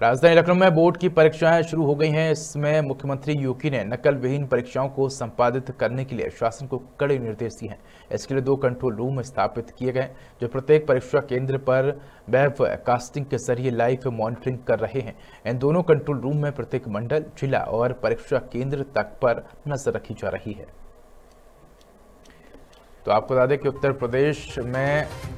राजधानी लखनऊ में बोर्ड की परीक्षाएं शुरू हो गई हैं इसमें मुख्यमंत्री योगी ने नकल विहीन परीक्षाओं को संपादित करने के लिए शासन को कड़े निर्देश दिए हैं इसके लिए दो कंट्रोल रूम स्थापित किए गए जो प्रत्येक परीक्षा केंद्र पर वेब कास्टिंग के जरिए लाइव मॉनिटरिंग कर रहे हैं इन दोनों कंट्रोल रूम में प्रत्येक मंडल जिला और परीक्षा केंद्र तक पर नजर रखी जा रही है तो आपको बता दें कि उत्तर प्रदेश में